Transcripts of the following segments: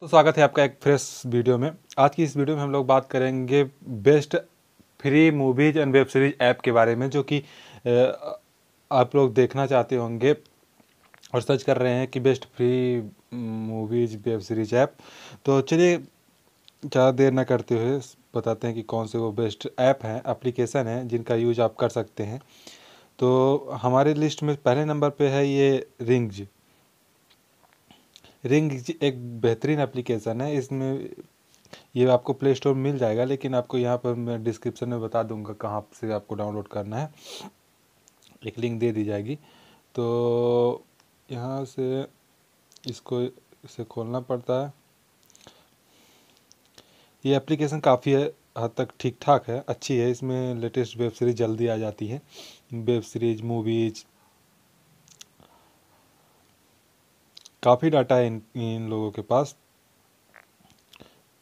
तो स्वागत है आपका एक फ्रेश वीडियो में आज की इस वीडियो में हम लोग बात करेंगे best free movies and web series app के बारे में जो कि आप लोग देखना चाहते होंगे और सर्च कर रहे हैं कि best free movies web series app तो चलिए ज़्यादा देर ना करते हुए बताते हैं कि कौन से वो बेस्ट ऐप हैं एप्लीकेशन हैं जिनका यूज आप कर सकते हैं तो हमारे लिस्ट में पहले नंबर पे है ये रिंग्ज रिंग एक बेहतरीन एप्लीकेशन है इसमें ये आपको प्ले स्टोर मिल जाएगा लेकिन आपको यहाँ पर मैं डिस्क्रिप्शन में बता दूंगा कहाँ से आपको डाउनलोड करना है एक लिंक दे दी जाएगी तो यहाँ से इसको इसे खोलना पड़ता है ये एप्लीकेशन काफ़ी हद तक ठीक ठाक है अच्छी है इसमें लेटेस्ट वेब सीरीज़ जल्दी आ जाती है वेब सीरीज़ मूवीज़ काफ़ी डाटा है इन इन लोगों के पास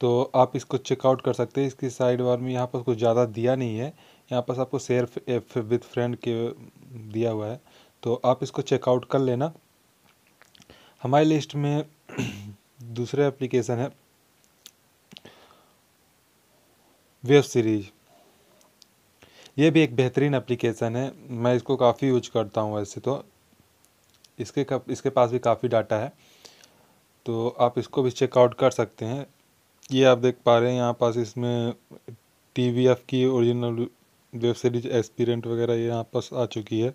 तो आप इसको चेकआउट कर सकते हैं इसकी साइड बार में यहाँ पर कुछ ज़्यादा दिया नहीं है यहाँ पर आपको शेयर विद फ्रेंड के दिया हुआ है तो आप इसको चेकआउट कर लेना हमारी लिस्ट में दूसरा एप्लीकेशन है वेब सीरीज ये भी एक बेहतरीन एप्लीकेशन है मैं इसको काफ़ी यूज करता हूँ वैसे तो इसके का, इसके पास भी काफ़ी डाटा है तो आप इसको भी चेकआउट कर सकते हैं ये आप देख पा रहे हैं यहाँ पास इसमें टी वी एफ की ओरिजिनल वेब सीरीज एक्सपीरियंट वगैरह ये यहाँ पास आ चुकी है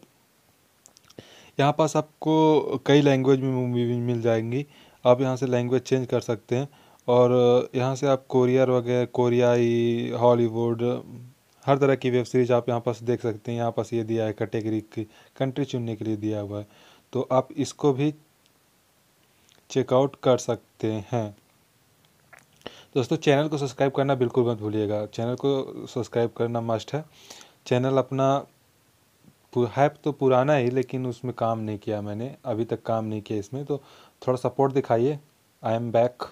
यहाँ पास आपको कई लैंग्वेज में मूवी मिल जाएंगी आप यहाँ से लैंग्वेज चेंज कर सकते हैं और यहाँ से आप कोरियर वगैरह कोरियाई हॉलीवुड हर तरह की वेब सीरीज आप यहाँ पास देख सकते हैं यहाँ पास ये दिया है कैटेगरी की कंट्री चुनने के लिए दिया हुआ है तो आप इसको भी चेकआउट कर सकते हैं दोस्तों चैनल को सब्सक्राइब करना बिल्कुल मत भूलिएगा चैनल को सब्सक्राइब करना मस्ट है चैनल अपना है तो पुराना ही लेकिन उसमें काम नहीं किया मैंने अभी तक काम नहीं किया इसमें तो थोड़ा सपोर्ट दिखाइए आई एम बैक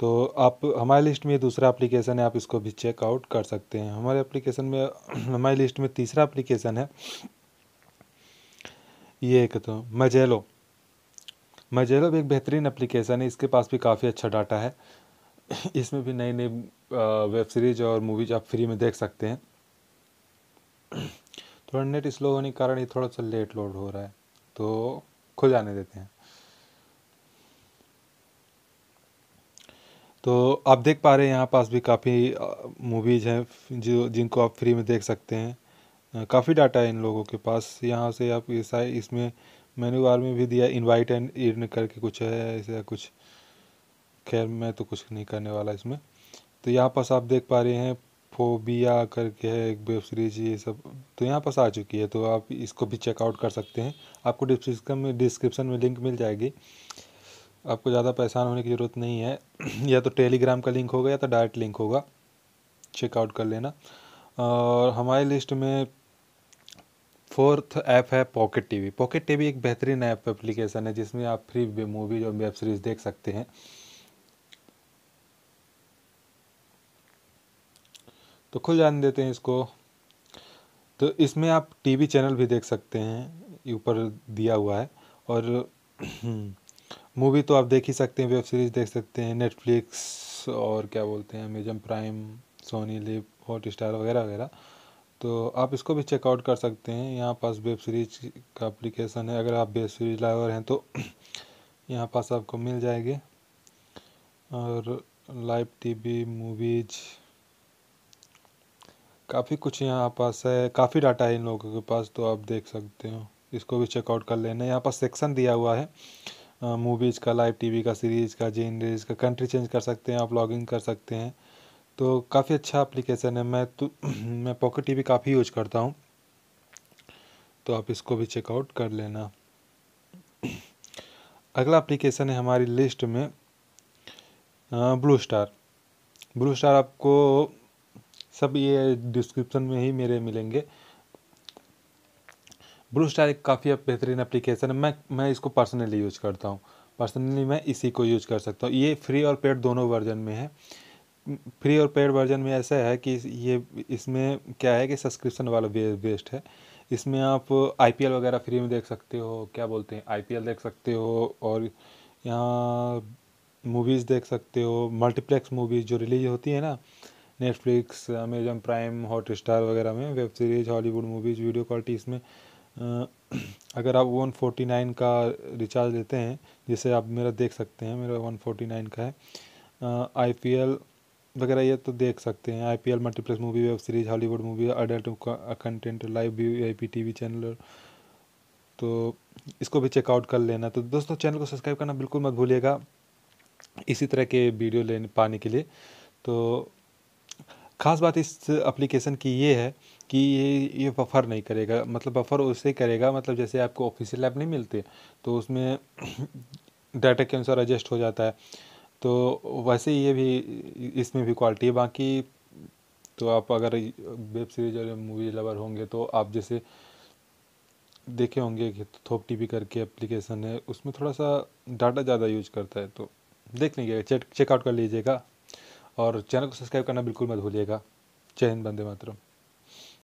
तो आप हमारे लिस्ट में ये दूसरा एप्लीकेशन है आप इसको भी चेकआउट कर सकते हैं हमारे एप्लीकेशन में हमारी लिस्ट में तीसरा एप्लीकेशन है ये एक तो मजेलो मजेलो भी एक बेहतरीन एप्लीकेशन है इसके पास भी काफ़ी अच्छा डाटा है इसमें भी नई नई वेब सीरीज और मूवीज आप फ्री में देख सकते हैं थोड़ा नेट स्लो होने के कारण ये थोड़ा सा लेट लोड हो रहा है तो खुल जाने देते हैं तो आप देख पा रहे हैं यहाँ पास भी काफ़ी मूवीज़ हैं जो जिनको आप फ्री में देख सकते हैं काफ़ी डाटा है इन लोगों के पास यहाँ से आप ऐसा इसमें मेन्यू बार में भी दिया इनवाइट एंड इर्न करके कुछ है ऐसा कुछ खैर मैं तो कुछ नहीं करने वाला इसमें तो यहाँ पास आप देख पा रहे हैं फोबिया करके है एक वेब सीरीज ये सब तो यहाँ पास आ चुकी है तो आप इसको भी चेकआउट कर सकते हैं आपको डिस्क्रिप्शन में डिस्क्रिप्शन में लिंक मिल जाएगी आपको ज़्यादा परेशान होने की ज़रूरत नहीं है या तो टेलीग्राम का लिंक होगा या तो डायरेक्ट लिंक होगा चेकआउट कर लेना और हमारे लिस्ट में फोर्थ ऐप है पॉकेट टीवी पॉकेट टीवी एक बेहतरीन ऐप एप्लीकेशन है जिसमें आप फ्री मूवीज और वेब सीरीज देख सकते हैं तो खुल जान देते हैं इसको तो इसमें आप टीवी चैनल भी देख सकते हैं ऊपर दिया हुआ है और मूवी तो आप देख ही सकते हैं वेब सीरीज़ देख सकते हैं नेटफ्लिक्स और क्या बोलते हैं Amazon Prime Sony LIV Hotstar वगैरह वगैरह तो आप इसको भी चेकआउट कर सकते हैं यहाँ पास वेब सीरीज का एप्लीकेशन है अगर आप वेब सीरीज लाइवर हैं तो यहाँ पास आपको मिल जाएगी और लाइव टीवी मूवीज काफ़ी कुछ यहाँ पास है काफ़ी डाटा है इन लोगों के पास तो आप देख सकते हो इसको भी चेकआउट कर लेना यहाँ पास सेक्शन दिया हुआ है मूवीज़ का लाइव टीवी का सीरीज़ का जेनरेज का कंट्री चेंज कर सकते हैं आप लॉगिन कर सकते हैं तो काफ़ी अच्छा एप्लीकेशन है मैं तो मैं पॉकेट टीवी काफ़ी यूज करता हूँ तो आप इसको भी चेकआउट कर लेना अगला एप्लीकेशन है हमारी लिस्ट में ब्लू स्टार ब्लू स्टार आपको सब ये डिस्क्रिप्शन में ही मेरे मिलेंगे ब्लू स्टार एक काफ़ी बेहतरीन एप्लीकेशन है मैं मैं इसको पर्सनली यूज करता हूँ पर्सनली मैं इसी को यूज कर सकता हूँ ये फ्री और पेड दोनों वर्जन में है फ्री और पेड वर्जन में ऐसा है कि ये इसमें क्या है कि सब्सक्रिप्शन वाला बेस्ड है इसमें आप आईपीएल वगैरह फ्री में देख सकते हो क्या बोलते हैं आईपीएल देख सकते हो और यहाँ मूवीज़ देख सकते हो मल्टीप्लेक्स मूवीज़ जो रिलीज होती है ना Netflix Amazon Prime Hotstar वगैरह में web series Hollywood movies video quality इसमें अगर आप वन फोर्टी नाइन का रिचार्ज लेते हैं जिसे आप मेरा देख सकते हैं मेरा वन फोर्टी नाइन का है आई पी एल वगैरह ये तो देख सकते हैं IPL multiplex movie web series Hollywood movie adult content live view I P T channel तो इसको भी चेकआउट कर लेना तो दोस्तों चैनल को सब्सक्राइब करना बिल्कुल मत भूलिएगा इसी तरह के वीडियो लेने पाने के लिए तो ख़ास बात इस एप्लीकेशन की ये है कि ये ये बफर नहीं करेगा मतलब बफर उससे करेगा मतलब जैसे आपको ऑफिशियल ऐप नहीं मिलते तो उसमें डाटा के अनुसार एडजस्ट हो जाता है तो वैसे ये भी इसमें भी क्वालिटी है बाकी तो आप अगर वेब सीरीज और मूवी लवर होंगे तो आप जैसे देखे होंगे कि थोप टीवी करके एप्लीकेशन है उसमें थोड़ा सा डाटा ज़्यादा यूज करता है तो देख लीजिएगा चेक चेकआउट कर लीजिएगा और चैनल को सब्सक्राइब करना बिल्कुल मत भूलिएगा जय हिंद बंदे मातरम